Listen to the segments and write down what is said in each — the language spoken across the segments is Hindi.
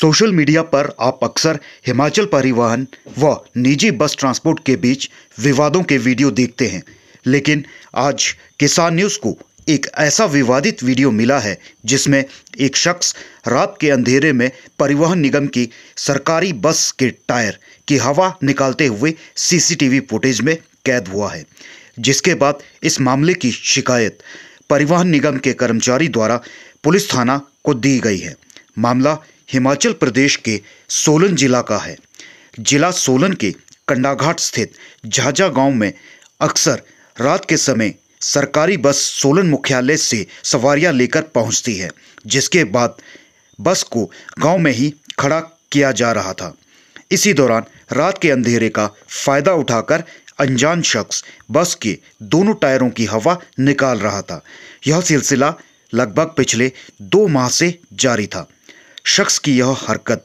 सोशल मीडिया पर आप अक्सर हिमाचल परिवहन व निजी बस ट्रांसपोर्ट के बीच विवादों के वीडियो देखते हैं लेकिन आज किसान न्यूज़ को एक ऐसा विवादित वीडियो मिला है जिसमें एक शख्स रात के अंधेरे में परिवहन निगम की सरकारी बस के टायर की हवा निकालते हुए सीसीटीवी फुटेज में कैद हुआ है जिसके बाद इस मामले की शिकायत परिवहन निगम के कर्मचारी द्वारा पुलिस थाना को दी गई है मामला हिमाचल प्रदेश के सोलन जिला का है जिला सोलन के कंडाघाट स्थित झाझा गांव में अक्सर रात के समय सरकारी बस सोलन मुख्यालय से सवारियां लेकर पहुंचती है जिसके बाद बस को गांव में ही खड़ा किया जा रहा था इसी दौरान रात के अंधेरे का फायदा उठाकर अनजान शख्स बस के दोनों टायरों की हवा निकाल रहा था यह सिलसिला लगभग पिछले दो माह से जारी था शख्स की यह हरकत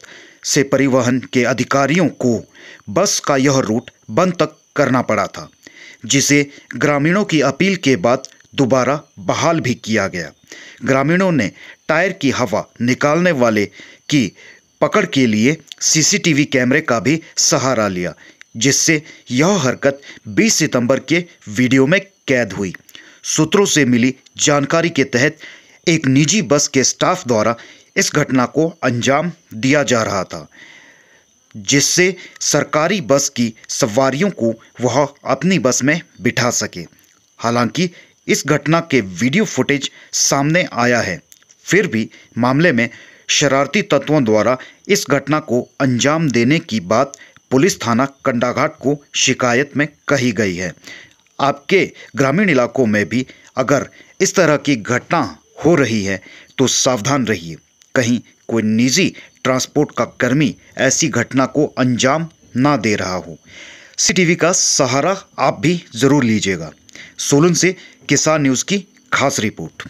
से परिवहन के अधिकारियों को बस का यह रूट बंद तक करना पड़ा था जिसे ग्रामीणों की अपील के बाद दोबारा बहाल भी किया गया ग्रामीणों ने टायर की हवा निकालने वाले की पकड़ के लिए सीसीटीवी कैमरे का भी सहारा लिया जिससे यह हरकत 20 सितंबर के वीडियो में कैद हुई सूत्रों से मिली जानकारी के तहत एक निजी बस के स्टाफ द्वारा इस घटना को अंजाम दिया जा रहा था जिससे सरकारी बस की सवारियों को वह अपनी बस में बिठा सके हालांकि इस घटना के वीडियो फुटेज सामने आया है फिर भी मामले में शरारती तत्वों द्वारा इस घटना को अंजाम देने की बात पुलिस थाना कंडाघाट को शिकायत में कही गई है आपके ग्रामीण इलाकों में भी अगर इस तरह की घटना हो रही है तो सावधान रहिए कहीं कोई निजी ट्रांसपोर्ट का कर्मी ऐसी घटना को अंजाम ना दे रहा हो सीटीवी का सहारा आप भी ज़रूर लीजिएगा सोलन से किसान न्यूज़ की खास रिपोर्ट